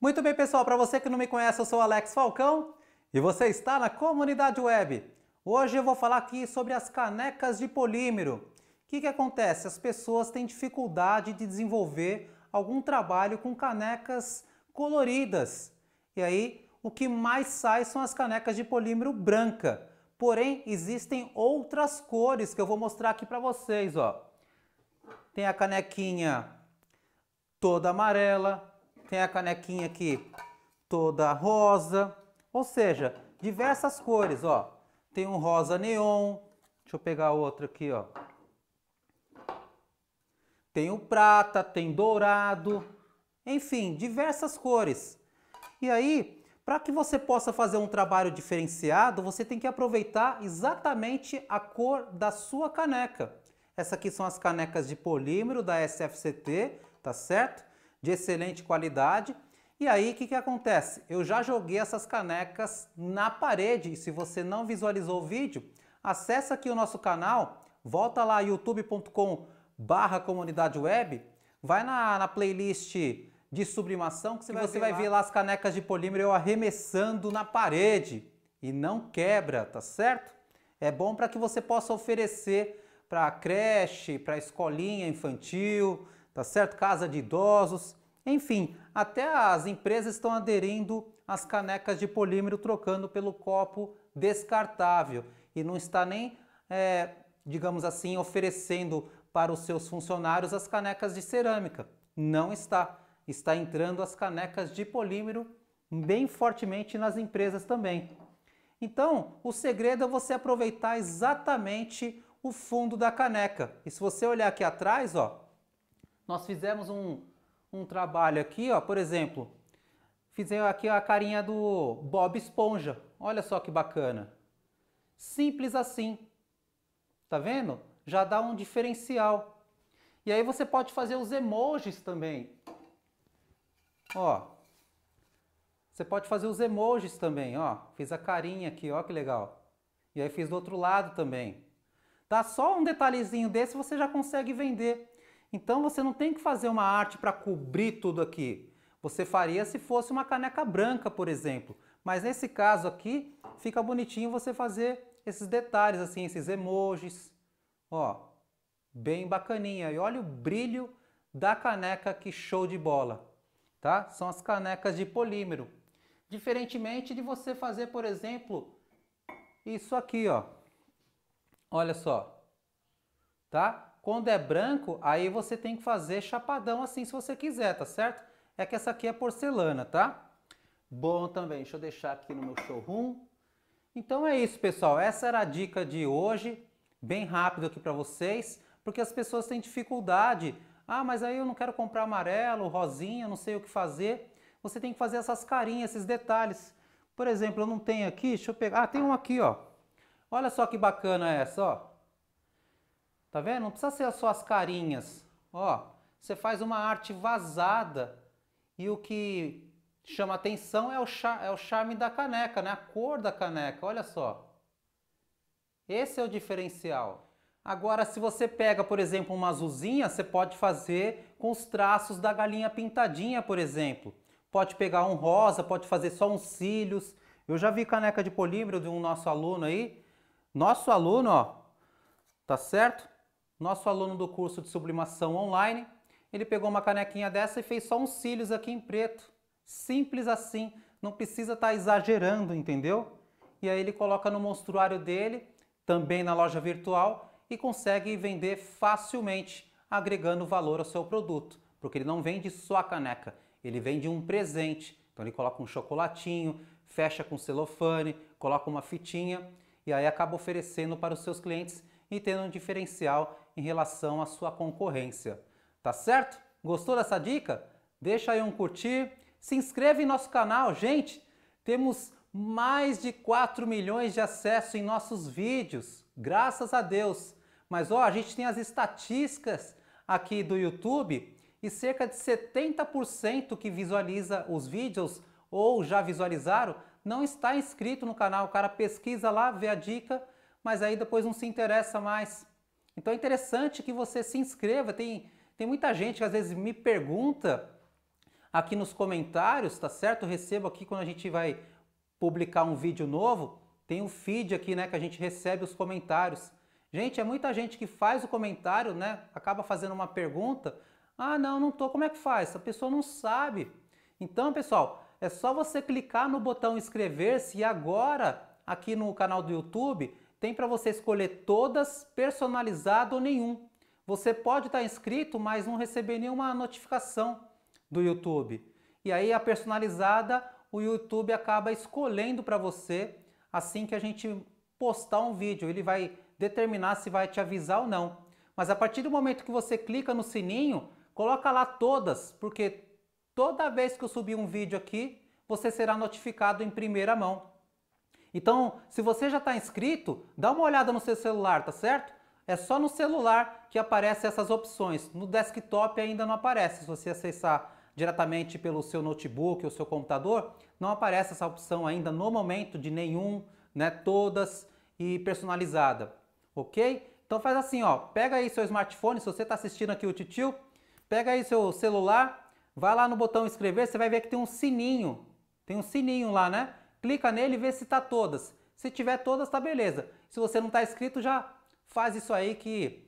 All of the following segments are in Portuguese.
Muito bem, pessoal, para você que não me conhece, eu sou Alex Falcão e você está na comunidade web. Hoje eu vou falar aqui sobre as canecas de polímero. O que, que acontece? As pessoas têm dificuldade de desenvolver algum trabalho com canecas coloridas. E aí, o que mais sai são as canecas de polímero branca. Porém, existem outras cores que eu vou mostrar aqui para vocês. Ó. Tem a canequinha toda amarela, tem a canequinha aqui toda rosa, ou seja, diversas cores, ó. Tem um rosa neon, deixa eu pegar outro aqui, ó. Tem o prata, tem dourado, enfim, diversas cores. E aí, para que você possa fazer um trabalho diferenciado, você tem que aproveitar exatamente a cor da sua caneca. Essa aqui são as canecas de polímero da SFCT, tá certo? de excelente qualidade. E aí, o que, que acontece? Eu já joguei essas canecas na parede. E se você não visualizou o vídeo, acessa aqui o nosso canal, volta lá youtube.com barra comunidade web, vai na, na, playlist de sublimação que você, que vai, você ver vai lá. ver lá as canecas de polímero eu arremessando na parede e não quebra, tá certo? É bom para que você possa oferecer para creche, para escolinha infantil, tá certo? Casa de idosos, enfim, até as empresas estão aderindo às canecas de polímero trocando pelo copo descartável e não está nem, é, digamos assim, oferecendo para os seus funcionários as canecas de cerâmica. Não está. Está entrando as canecas de polímero bem fortemente nas empresas também. Então, o segredo é você aproveitar exatamente o fundo da caneca. E se você olhar aqui atrás, ó, nós fizemos um, um trabalho aqui, ó, por exemplo, fizemos aqui a carinha do Bob Esponja. Olha só que bacana. Simples assim. Tá vendo? Já dá um diferencial. E aí você pode fazer os emojis também. Ó. Você pode fazer os emojis também, ó. Fiz a carinha aqui, ó, que legal. E aí fiz do outro lado também. Tá só um detalhezinho desse você já consegue vender. Então você não tem que fazer uma arte para cobrir tudo aqui. Você faria se fosse uma caneca branca, por exemplo. Mas nesse caso aqui, fica bonitinho você fazer esses detalhes, assim, esses emojis. Ó, bem bacaninha. E olha o brilho da caneca, que show de bola. Tá? São as canecas de polímero. Diferentemente de você fazer, por exemplo, isso aqui, ó. Olha só, tá? Quando é branco, aí você tem que fazer chapadão assim se você quiser, tá certo? É que essa aqui é porcelana, tá? Bom também, deixa eu deixar aqui no meu showroom. Então é isso, pessoal. Essa era a dica de hoje, bem rápido aqui para vocês, porque as pessoas têm dificuldade. Ah, mas aí eu não quero comprar amarelo, rosinha, não sei o que fazer. Você tem que fazer essas carinhas, esses detalhes. Por exemplo, eu não tenho aqui, deixa eu pegar. Ah, tem um aqui, ó. Olha só que bacana essa, ó. Tá vendo? Não precisa ser só as carinhas. Ó, você faz uma arte vazada e o que chama atenção é o, é o charme da caneca, né? A cor da caneca, olha só. Esse é o diferencial. Agora, se você pega, por exemplo, uma azulzinha, você pode fazer com os traços da galinha pintadinha, por exemplo. Pode pegar um rosa, pode fazer só uns cílios. Eu já vi caneca de polímero de um nosso aluno aí. Nosso aluno, ó, tá certo? Nosso aluno do curso de sublimação online, ele pegou uma canequinha dessa e fez só uns cílios aqui em preto. Simples assim, não precisa estar tá exagerando, entendeu? E aí ele coloca no monstruário dele, também na loja virtual, e consegue vender facilmente, agregando valor ao seu produto. Porque ele não vende só a caneca, ele vende um presente. Então ele coloca um chocolatinho, fecha com celofane, coloca uma fitinha e aí acaba oferecendo para os seus clientes e tendo um diferencial em relação à sua concorrência. Tá certo? Gostou dessa dica? Deixa aí um curtir, se inscreve em nosso canal, gente. Temos mais de 4 milhões de acessos em nossos vídeos, graças a Deus. Mas ó, a gente tem as estatísticas aqui do YouTube e cerca de 70% que visualiza os vídeos ou já visualizaram não está inscrito no canal. O cara pesquisa lá, vê a dica, mas aí depois não se interessa mais. Então é interessante que você se inscreva. Tem, tem muita gente que às vezes me pergunta aqui nos comentários, tá certo? Eu recebo aqui quando a gente vai publicar um vídeo novo, tem um feed aqui, né, que a gente recebe os comentários. Gente, é muita gente que faz o comentário, né, acaba fazendo uma pergunta, ah, não, não tô, como é que faz? A pessoa não sabe. Então, pessoal, é só você clicar no botão inscrever-se e agora, aqui no canal do YouTube, tem para você escolher todas, personalizado ou nenhum. Você pode estar tá inscrito, mas não receber nenhuma notificação do YouTube. E aí a personalizada, o YouTube acaba escolhendo para você assim que a gente postar um vídeo. Ele vai determinar se vai te avisar ou não. Mas a partir do momento que você clica no sininho, coloca lá todas, porque toda vez que eu subir um vídeo aqui, você será notificado em primeira mão. Então, se você já está inscrito, dá uma olhada no seu celular, tá certo? É só no celular que aparecem essas opções. No desktop ainda não aparece. Se você acessar diretamente pelo seu notebook ou seu computador, não aparece essa opção ainda no momento de nenhum, né, todas e personalizada, ok? Então faz assim, ó, pega aí seu smartphone, se você está assistindo aqui o Titio, pega aí seu celular, vai lá no botão inscrever, você vai ver que tem um sininho, tem um sininho lá, né? clica nele e vê se está todas. Se tiver todas, tá beleza. Se você não está inscrito, já faz isso aí que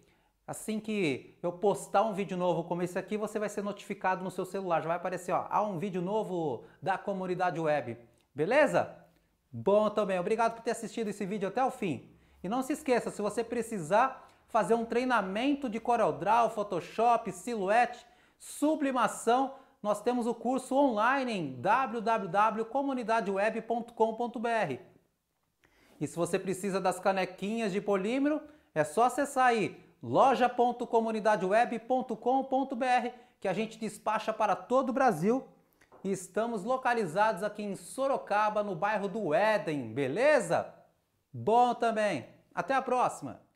assim que eu postar um vídeo novo como esse aqui, você vai ser notificado no seu celular. Já vai aparecer, ó, há um vídeo novo da comunidade web. Beleza? Bom também. Obrigado por ter assistido esse vídeo até o fim. E não se esqueça, se você precisar fazer um treinamento de CorelDRAW, Photoshop, Silhouette, sublimação, nós temos o curso online em www.comunidadeweb.com.br. E se você precisa das canequinhas de polímero, é só acessar aí loja.comunidadeweb.com.br que a gente despacha para todo o Brasil. E estamos localizados aqui em Sorocaba, no bairro do Éden, beleza? Bom também. Até a próxima.